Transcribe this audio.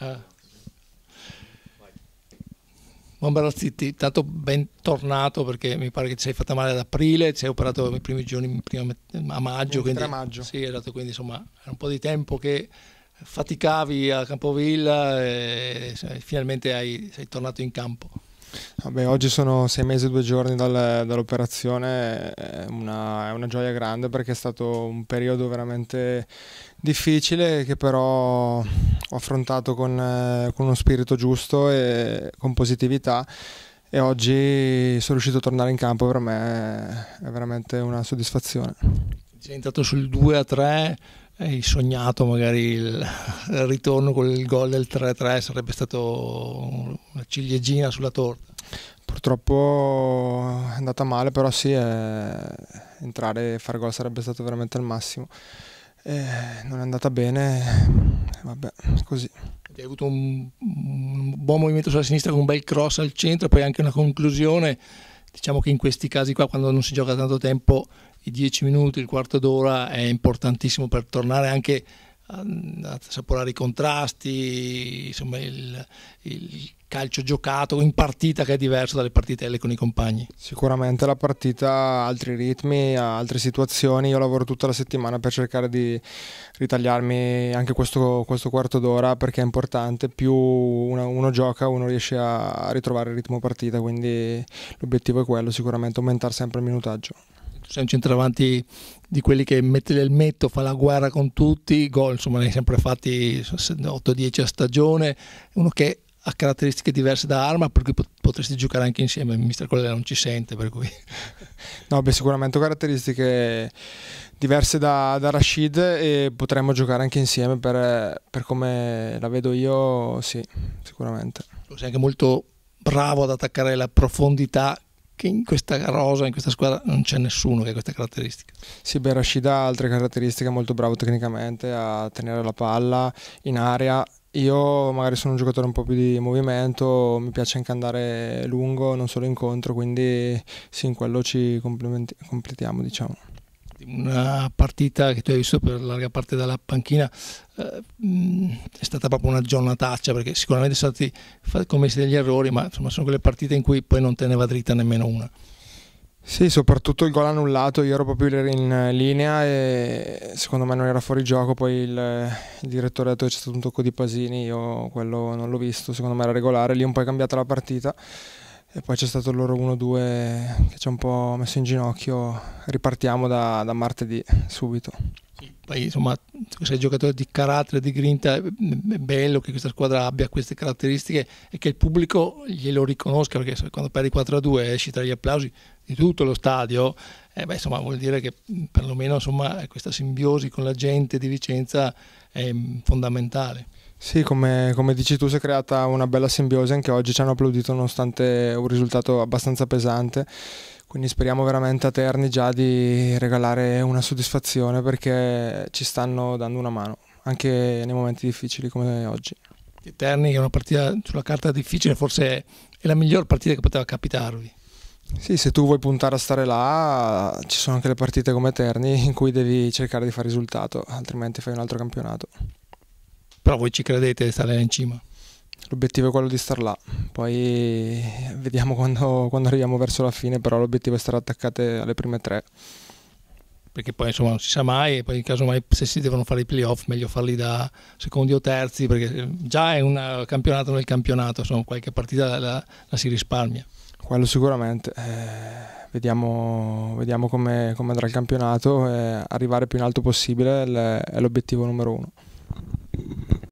Eh. Buon Barazzitti, tanto bentornato perché mi pare che ti sei fatta male ad aprile, ci hai operato i primi giorni prima, a maggio. Quindi, maggio. Sì, esatto, quindi insomma era un po' di tempo che faticavi a Campovilla e finalmente hai, sei tornato in campo. Vabbè, oggi sono sei mesi e due giorni dal, dall'operazione, è una, è una, gioia grande perché è stato un periodo veramente difficile che però ho affrontato con, con uno spirito giusto e con positività e oggi sono riuscito a tornare in campo, per me è veramente una soddisfazione. Sei entrato sul 2 a 3 hai sognato magari il, il ritorno con il gol del 3-3 sarebbe stato una ciliegina sulla torta? Purtroppo è andata male, però sì, eh, entrare e fare gol sarebbe stato veramente al massimo. Eh, non è andata bene, vabbè, così. Hai avuto un, un, buon movimento sulla sinistra con un bel cross al centro, poi anche una conclusione. Diciamo che in questi casi qua, quando non si gioca tanto tempo, i 10 minuti, il quarto d'ora è importantissimo per tornare anche a, a assaporare i contrasti, insomma il, il calcio giocato in partita che è diverso dalle partitelle con i compagni. Sicuramente la partita ha altri ritmi, ha altre situazioni, io lavoro tutta la settimana per cercare di ritagliarmi anche questo, questo quarto d'ora perché è importante, più uno, uno gioca uno riesce a ritrovare il ritmo partita, quindi l'obiettivo è quello sicuramente, aumentare sempre il minutaggio sei un centravanti di quelli che mette l'elmetto, fa la guerra con tutti, gol insomma ne hai sempre fatti 8-10 a stagione, uno che ha caratteristiche diverse da Arma, per cui potresti giocare anche insieme. Il mister Colella non ci sente, per cui... No, beh, sicuramente ho caratteristiche diverse da, da, Rashid e potremmo giocare anche insieme per, per, come la vedo io, sì, sicuramente. Sei anche molto bravo ad attaccare la profondità che in questa rosa, in questa squadra non c'è nessuno che ha queste caratteristiche. Sì, beh, Rashida ha altre caratteristiche, molto bravo tecnicamente a tenere la palla in area. Io magari sono un giocatore un po' più di movimento, mi piace anche andare lungo, non solo incontro, quindi sì, in quello ci completiamo, diciamo una partita che tu hai visto per larga parte dalla panchina eh, mm, è stata proprio una giornataccia perché sicuramente sono stati commessi degli errori ma insomma sono quelle partite in cui poi non teneva dritta nemmeno una sì, soprattutto il gol annullato, io ero proprio in linea e secondo me non era fuori gioco, poi il, il direttore ha detto che c'è stato un tocco di Pasini, io quello non l'ho visto, secondo me era regolare, lì un po' è cambiata la partita e poi c'è stato il loro 1-2 che ci ha un po' messo in ginocchio. Ripartiamo da, da martedì subito. Poi insomma, sei giocatore di carattere, di grinta, è bello che questa squadra abbia queste caratteristiche e che il pubblico glielo riconosca perché quando perdi 4-2 esci tra gli applausi di tutto lo stadio eh beh, insomma, vuol dire che mm, perlomeno insomma, questa simbiosi con la gente di Vicenza è mm, fondamentale. Sì, come, come, dici tu si è creata una bella simbiosi, anche oggi ci hanno applaudito nonostante un risultato abbastanza pesante, quindi speriamo veramente a Terni già di regalare una soddisfazione perché ci stanno dando una mano, anche nei momenti difficili come oggi. Terni è una partita sulla carta difficile, forse è la miglior partita che poteva capitarvi. Sì, se tu vuoi puntare a stare là, ci sono anche le partite come Terni in cui devi cercare di fare risultato, altrimenti fai un altro campionato. Però voi ci credete di stare là in cima? L'obiettivo è quello di star là, poi vediamo quando, quando arriviamo verso la fine, però l'obiettivo è stare attaccate alle prime tre. Perché poi insomma non si sa mai, e poi in caso mai se si devono fare i playoff meglio farli da secondi o terzi, perché già è un campionato nel campionato, insomma qualche partita la, la si risparmia quello sicuramente. Eh, vediamo, vediamo come, andrà il campionato e eh, arrivare più in alto possibile è l'obiettivo numero uno.